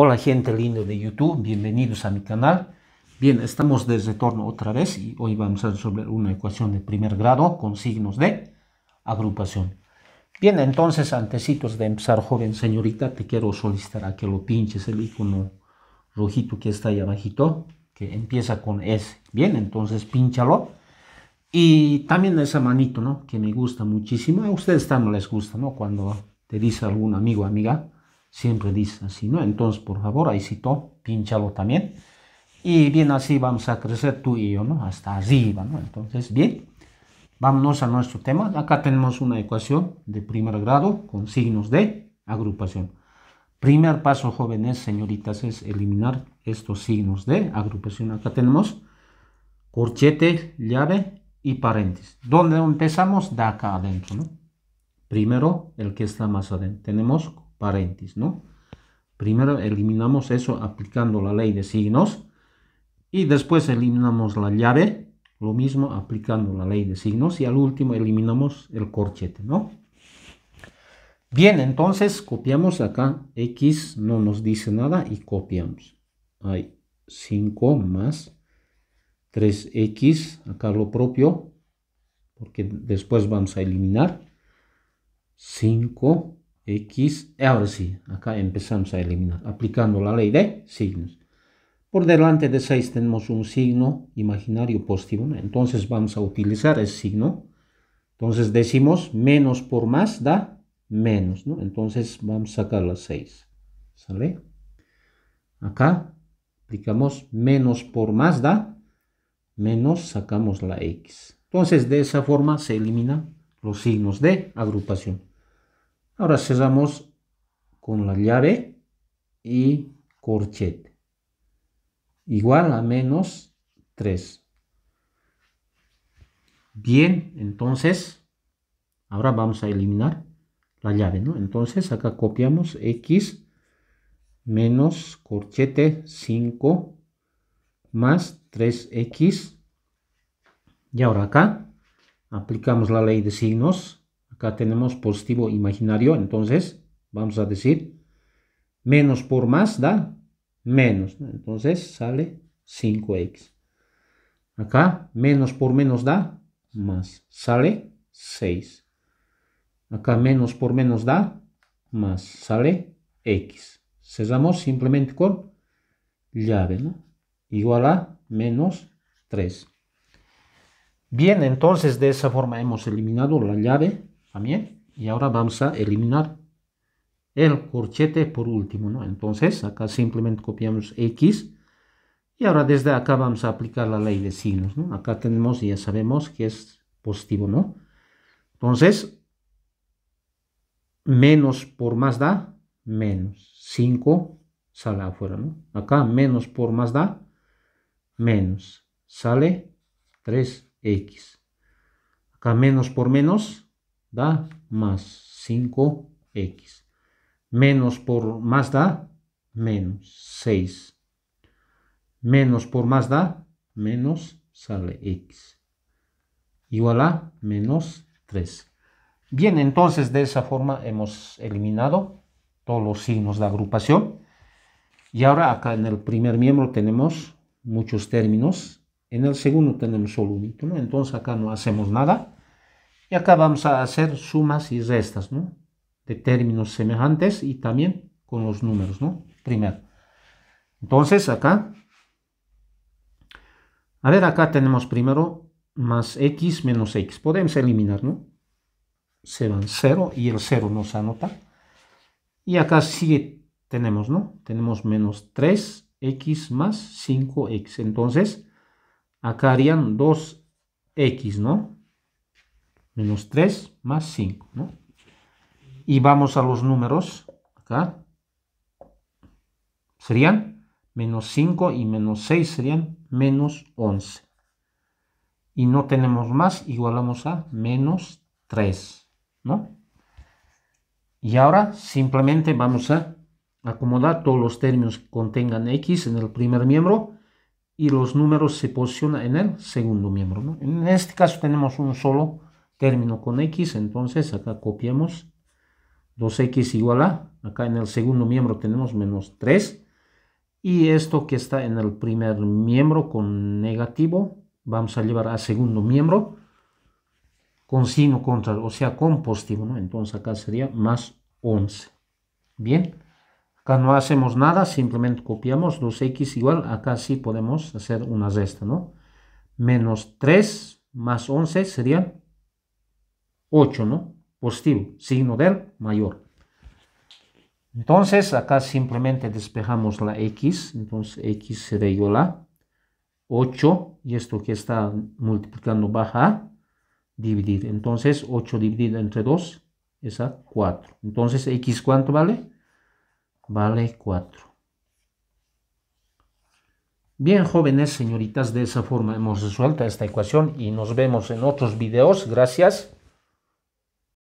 Hola gente linda de YouTube, bienvenidos a mi canal. Bien, estamos de retorno otra vez y hoy vamos a resolver una ecuación de primer grado con signos de agrupación. Bien, entonces, antesitos de empezar, joven señorita, te quiero solicitar a que lo pinches el icono rojito que está ahí abajito, que empieza con S. Bien, entonces pinchalo Y también esa manito, ¿no? Que me gusta muchísimo. A ustedes también les gusta, ¿no? Cuando te dice algún amigo, amiga, siempre dice así, ¿no? Entonces, por favor, ahí cito, pinchalo también. Y bien, así vamos a crecer tú y yo, ¿no? Hasta arriba, ¿no? Entonces, bien, vámonos a nuestro tema. Acá tenemos una ecuación de primer grado con signos de agrupación. Primer paso, jóvenes, señoritas, es eliminar estos signos de agrupación. Acá tenemos corchete, llave y paréntesis. ¿Dónde empezamos? De acá adentro, ¿no? Primero, el que está más adentro. Tenemos paréntesis, ¿no? Primero eliminamos eso aplicando la ley de signos y después eliminamos la llave, lo mismo aplicando la ley de signos y al último eliminamos el corchete, ¿no? Bien, entonces copiamos acá, x no nos dice nada y copiamos. Hay 5 más 3x, acá lo propio, porque después vamos a eliminar 5 X, ahora sí, acá empezamos a eliminar, aplicando la ley de signos. Por delante de 6 tenemos un signo imaginario positivo, entonces vamos a utilizar ese signo. Entonces decimos menos por más da menos, ¿no? Entonces vamos a sacar la 6, ¿sale? Acá aplicamos menos por más da menos, sacamos la X. Entonces de esa forma se eliminan los signos de agrupación. Ahora cerramos con la llave y corchete. Igual a menos 3. Bien, entonces, ahora vamos a eliminar la llave, ¿no? Entonces acá copiamos x menos corchete 5 más 3x. Y ahora acá aplicamos la ley de signos. Acá tenemos positivo imaginario, entonces vamos a decir menos por más da menos. Entonces sale 5x. Acá menos por menos da más. Sale 6. Acá menos por menos da más. Sale x. Cerramos simplemente con llave, Igual a menos 3. Bien, entonces de esa forma hemos eliminado la llave y ahora vamos a eliminar el corchete por último, ¿no? Entonces, acá simplemente copiamos X. Y ahora desde acá vamos a aplicar la ley de signos, Acá tenemos, ya sabemos que es positivo, ¿no? Entonces, menos por más da, menos. 5 sale afuera, Acá menos por más da, menos. Sale 3x. Acá menos por menos, da más 5x. Menos por más da menos 6. Menos por más da menos sale x. Igual a menos 3. Bien, entonces de esa forma hemos eliminado todos los signos de agrupación. Y ahora acá en el primer miembro tenemos muchos términos. En el segundo tenemos solo un ¿no? Entonces acá no hacemos nada y acá vamos a hacer sumas y restas, ¿no? De términos semejantes y también con los números, ¿no? Primero. Entonces, acá. A ver, acá tenemos primero más x menos x. Podemos eliminar, ¿no? Se van 0 y el 0 nos anota. Y acá sí tenemos, ¿no? Tenemos menos 3x más 5x. Entonces, acá harían 2x, ¿no? Menos 3 más 5, Y vamos a los números, acá. Serían menos 5 y menos 6 serían menos 11. Y no tenemos más, igualamos a menos 3, ¿no? Y ahora simplemente vamos a acomodar todos los términos que contengan x en el primer miembro y los números se posicionan en el segundo miembro. En este caso tenemos un solo término con x, entonces acá copiamos 2x igual a, acá en el segundo miembro tenemos menos 3, y esto que está en el primer miembro con negativo, vamos a llevar a segundo miembro con signo contrario, o sea, con positivo, ¿no? Entonces acá sería más 11. Bien, acá no hacemos nada, simplemente copiamos 2x igual, acá sí podemos hacer una resta, ¿no? Menos 3 más 11 sería 8, ¿no? Positivo, signo del mayor. Entonces, acá simplemente despejamos la X. Entonces, X se da igual 8. Y esto que está multiplicando baja a dividir. Entonces, 8 dividido entre 2 es a 4. Entonces, X ¿cuánto vale? Vale 4. Bien, jóvenes, señoritas, de esa forma hemos resuelto esta ecuación y nos vemos en otros videos. Gracias.